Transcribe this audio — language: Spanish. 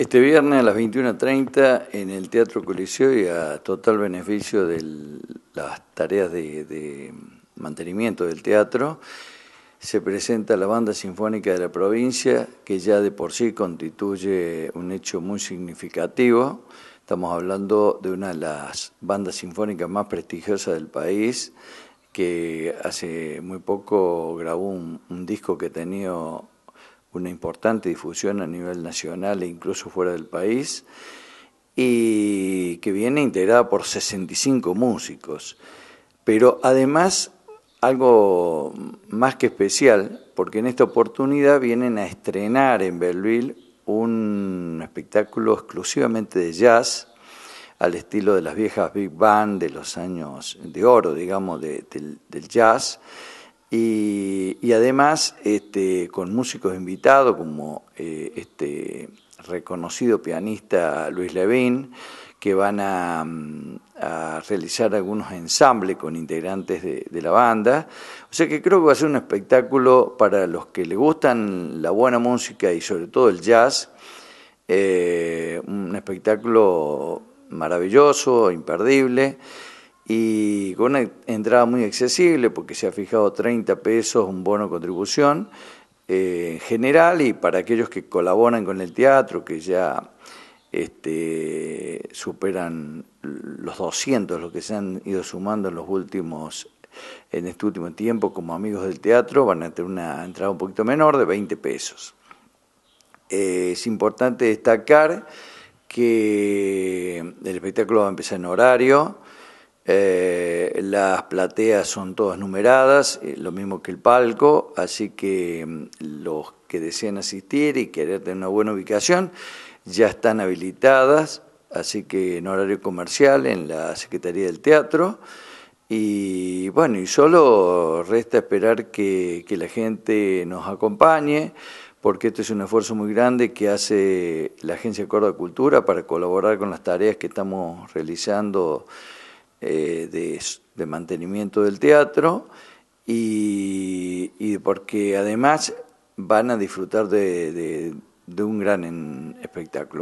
Este viernes a las 21.30 en el Teatro Coliseo y a total beneficio de las tareas de, mantenimiento del teatro, se presenta la Banda Sinfónica de la provincia, que ya de por sí constituye un hecho muy significativo. Estamos hablando de una de las bandas sinfónicas más prestigiosas del país, que hace muy poco grabó un, disco que tenía una importante difusión a nivel nacional e incluso fuera del país, y que viene integrada por 65 músicos. Pero además, algo más que especial, porque en esta oportunidad vienen a estrenar en Belleville un espectáculo exclusivamente de jazz, al estilo de las viejas big band de los años de oro, digamos, del jazz y, además este, con músicos invitados como eh, este reconocido pianista Luis Levín, que van mm, a, realizar algunos ensambles con integrantes de, la banda. O sea que creo que va a ser un espectáculo para los que le gustan la buena música y sobre todo el jazz. Eh, un espectáculo maravilloso, imperdible y con una entrada muy accesible porque se ha fijado 30 pesos un bono contribución en eh, general y para aquellos que colaboran con el teatro, que ya este, superan los 200, los que se han ido sumando en los últimos en este último tiempo como amigos del teatro van a tener una entrada un poquito menor de 20 pesos. Eh, es importante destacar que el espectáculo va a empezar en horario, eh, las plateas son todas numeradas, eh, lo mismo que el palco, así que mm, los que desean asistir y querer tener una buena ubicación ya están habilitadas, así que en horario comercial en la Secretaría del Teatro. Y bueno, y solo resta esperar que, la gente nos acompañe, porque este es un esfuerzo muy grande que hace la Agencia Córdoba Cultura para colaborar con las tareas que estamos realizando eh, de, mantenimiento del teatro y, porque además van a disfrutar de un gran espectáculo.